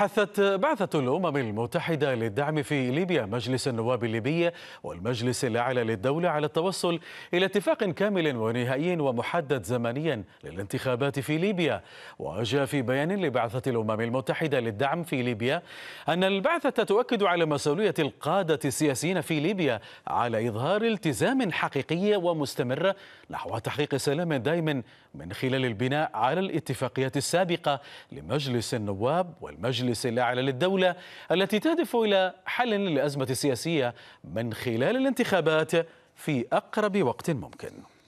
حثت بعثة الأمم المتحدة للدعم في ليبيا مجلس النواب الليبي والمجلس الأعلى للدولة على التوصل إلى اتفاق كامل ونهائي ومحدد زمنيا للانتخابات في ليبيا وجاء في بيان لبعثة الأمم المتحدة للدعم في ليبيا أن البعثة تؤكد على مسؤولية القادة السياسيين في ليبيا على إظهار التزام حقيقي ومستمر نحو تحقيق سلام دائم من خلال البناء على الاتفاقيات السابقة لمجلس النواب والمجلس المجلس الأعلى للدولة التي تهدف إلى حل للأزمة السياسية من خلال الانتخابات في أقرب وقت ممكن